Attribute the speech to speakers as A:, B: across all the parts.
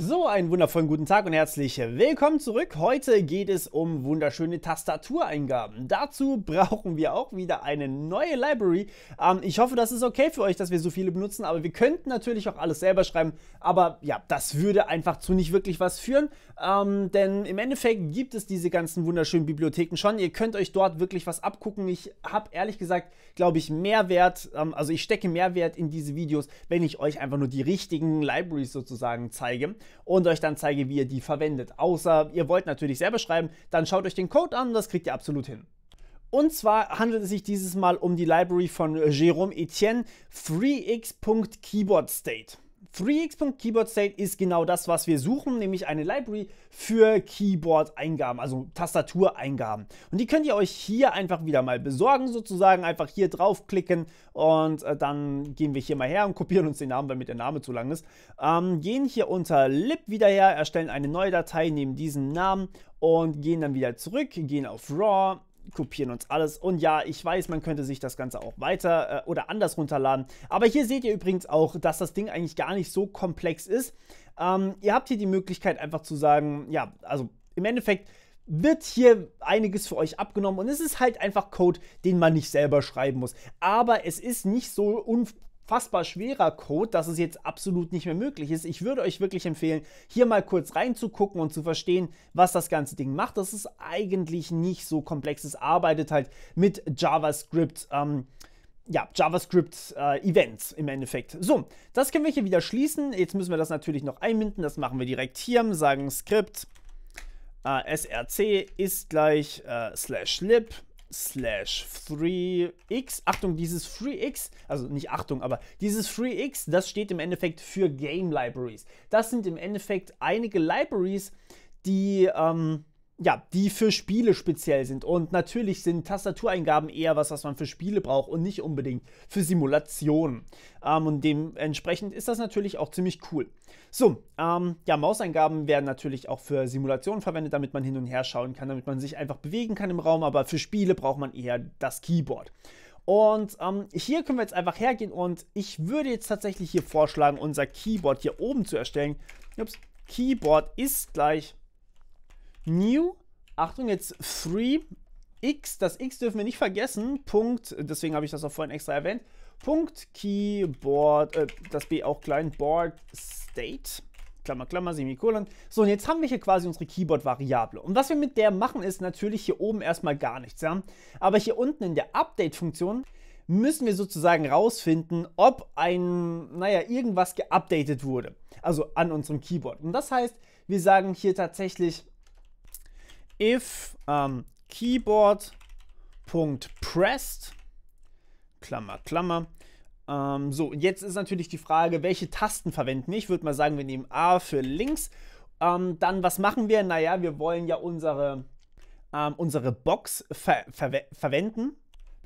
A: So, einen wundervollen guten Tag und herzlich willkommen zurück. Heute geht es um wunderschöne Tastatureingaben. Dazu brauchen wir auch wieder eine neue Library. Ähm, ich hoffe, das ist okay für euch, dass wir so viele benutzen, aber wir könnten natürlich auch alles selber schreiben. Aber ja, das würde einfach zu nicht wirklich was führen, ähm, denn im Endeffekt gibt es diese ganzen wunderschönen Bibliotheken schon. Ihr könnt euch dort wirklich was abgucken. Ich habe ehrlich gesagt, glaube ich, Mehrwert, ähm, also ich stecke Mehrwert in diese Videos, wenn ich euch einfach nur die richtigen Libraries sozusagen zeige und euch dann zeige, wie ihr die verwendet. Außer ihr wollt natürlich selber schreiben, dann schaut euch den Code an, das kriegt ihr absolut hin. Und zwar handelt es sich dieses Mal um die Library von Jérôme Etienne, FreeX.KeyboardState. xkeyboardstate 3x.keyboardstate ist genau das, was wir suchen, nämlich eine Library für Keyboard-Eingaben, also Tastatureingaben. Und die könnt ihr euch hier einfach wieder mal besorgen, sozusagen. Einfach hier draufklicken und äh, dann gehen wir hier mal her und kopieren uns den Namen, weil mit der Name zu lang ist. Ähm, gehen hier unter lib wieder her, erstellen eine neue Datei, nehmen diesen Namen und gehen dann wieder zurück, gehen auf raw kopieren uns alles. Und ja, ich weiß, man könnte sich das Ganze auch weiter äh, oder anders runterladen. Aber hier seht ihr übrigens auch, dass das Ding eigentlich gar nicht so komplex ist. Ähm, ihr habt hier die Möglichkeit einfach zu sagen, ja, also im Endeffekt wird hier einiges für euch abgenommen und es ist halt einfach Code, den man nicht selber schreiben muss. Aber es ist nicht so unfassbar schwerer Code, dass es jetzt absolut nicht mehr möglich ist. Ich würde euch wirklich empfehlen, hier mal kurz reinzugucken und zu verstehen, was das ganze Ding macht. Das ist eigentlich nicht so komplex. Es arbeitet halt mit JavaScript. Ähm, ja, JavaScript-Events äh, im Endeffekt. So, das können wir hier wieder schließen. Jetzt müssen wir das natürlich noch einbinden. Das machen wir direkt hier. Sagen Script äh, src ist gleich äh, slash lib slash 3x. Achtung, dieses 3x, also nicht Achtung, aber dieses 3x, das steht im Endeffekt für Game Libraries. Das sind im Endeffekt einige Libraries, die ähm, ja, die für Spiele speziell sind. Und natürlich sind Tastatureingaben eher was, was man für Spiele braucht und nicht unbedingt für Simulationen. Ähm, und dementsprechend ist das natürlich auch ziemlich cool. So, ähm, ja, Mauseingaben werden natürlich auch für Simulationen verwendet, damit man hin und her schauen kann, damit man sich einfach bewegen kann im Raum, aber für Spiele braucht man eher das Keyboard. Und ähm, hier können wir jetzt einfach hergehen und ich würde jetzt tatsächlich hier vorschlagen, unser Keyboard hier oben zu erstellen. Ups, Keyboard ist gleich New, Achtung, jetzt 3 X, das X dürfen wir nicht vergessen, Punkt, deswegen habe ich das auch vorhin extra erwähnt, Punkt Keyboard, äh, das B auch klein, Board State, Klammer, Klammer, Semikolon. So, und jetzt haben wir hier quasi unsere Keyboard-Variable. Und was wir mit der machen, ist natürlich hier oben erstmal gar nichts. Ja? Aber hier unten in der Update-Funktion müssen wir sozusagen rausfinden, ob ein, naja, irgendwas geupdatet wurde. Also an unserem Keyboard. Und das heißt, wir sagen hier tatsächlich if ähm, Keyboard.pressed, Klammer, Klammer. Ähm, so, jetzt ist natürlich die Frage, welche Tasten verwenden wir? Ich würde mal sagen, wir nehmen A für links. Ähm, dann, was machen wir? Naja, wir wollen ja unsere, ähm, unsere Box ver ver verwenden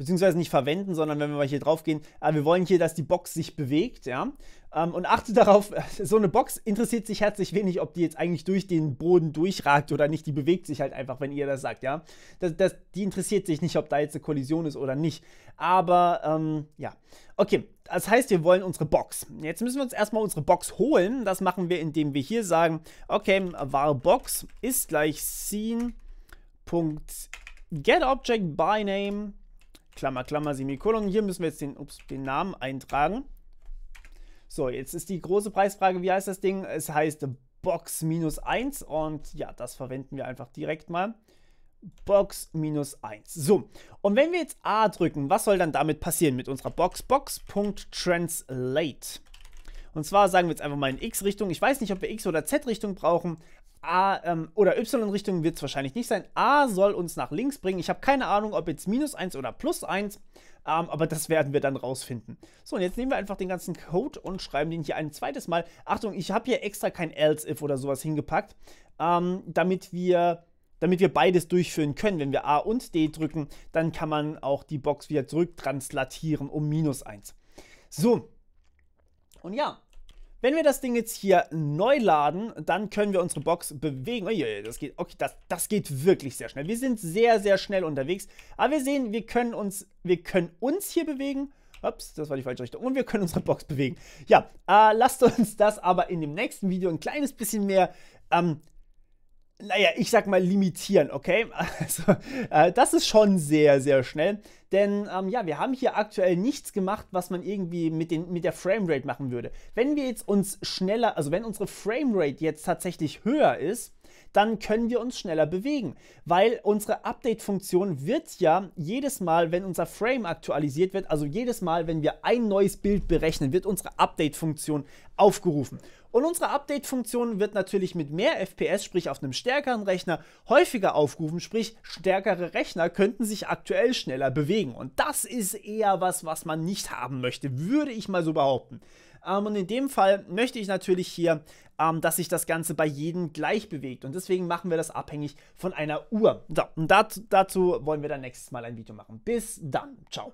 A: beziehungsweise nicht verwenden, sondern wenn wir mal hier drauf gehen, äh, wir wollen hier, dass die Box sich bewegt, ja. Ähm, und achte darauf, so eine Box interessiert sich herzlich wenig, ob die jetzt eigentlich durch den Boden durchragt oder nicht. Die bewegt sich halt einfach, wenn ihr das sagt, ja. Das, das, die interessiert sich nicht, ob da jetzt eine Kollision ist oder nicht. Aber, ähm, ja. Okay, das heißt, wir wollen unsere Box. Jetzt müssen wir uns erstmal unsere Box holen. Das machen wir, indem wir hier sagen, okay, war Box ist gleich scene.getObjectByName Klammer, Klammer, Semikolon. Hier müssen wir jetzt den, ups, den Namen eintragen. So, jetzt ist die große Preisfrage, wie heißt das Ding? Es heißt Box minus 1 und ja, das verwenden wir einfach direkt mal. Box minus 1. So, und wenn wir jetzt A drücken, was soll dann damit passieren mit unserer Box? Box.translate. Und zwar sagen wir jetzt einfach mal in X-Richtung. Ich weiß nicht, ob wir X- oder Z-Richtung brauchen, A ähm, oder Y-Richtung wird es wahrscheinlich nicht sein. A soll uns nach links bringen. Ich habe keine Ahnung, ob jetzt minus 1 oder plus 1, ähm, aber das werden wir dann rausfinden. So, und jetzt nehmen wir einfach den ganzen Code und schreiben den hier ein zweites Mal. Achtung, ich habe hier extra kein Else-If oder sowas hingepackt, ähm, damit wir damit wir beides durchführen können. Wenn wir A und D drücken, dann kann man auch die Box wieder zurücktranslatieren um minus 1. So, und ja, wenn wir das Ding jetzt hier neu laden, dann können wir unsere Box bewegen. Uiuiui, das geht, okay, das, das geht wirklich sehr schnell. Wir sind sehr, sehr schnell unterwegs. Aber wir sehen, wir können uns, wir können uns hier bewegen. Ups, das war die falsche Richtung. Und wir können unsere Box bewegen. Ja, äh, lasst uns das aber in dem nächsten Video ein kleines bisschen mehr ähm, naja, ich sag mal limitieren, okay? Also, äh, das ist schon sehr, sehr schnell. Denn ähm, ja, wir haben hier aktuell nichts gemacht, was man irgendwie mit, den, mit der Framerate machen würde. Wenn wir jetzt uns schneller, also wenn unsere Framerate jetzt tatsächlich höher ist, dann können wir uns schneller bewegen, weil unsere Update-Funktion wird ja jedes Mal, wenn unser Frame aktualisiert wird, also jedes Mal, wenn wir ein neues Bild berechnen, wird unsere Update-Funktion aufgerufen. Und unsere Update-Funktion wird natürlich mit mehr FPS, sprich auf einem stärkeren Rechner, häufiger aufrufen, sprich stärkere Rechner könnten sich aktuell schneller bewegen. Und das ist eher was, was man nicht haben möchte, würde ich mal so behaupten. Ähm, und in dem Fall möchte ich natürlich hier, ähm, dass sich das Ganze bei jedem gleich bewegt. Und deswegen machen wir das abhängig von einer Uhr. So, und dazu, dazu wollen wir dann nächstes Mal ein Video machen. Bis dann. Ciao.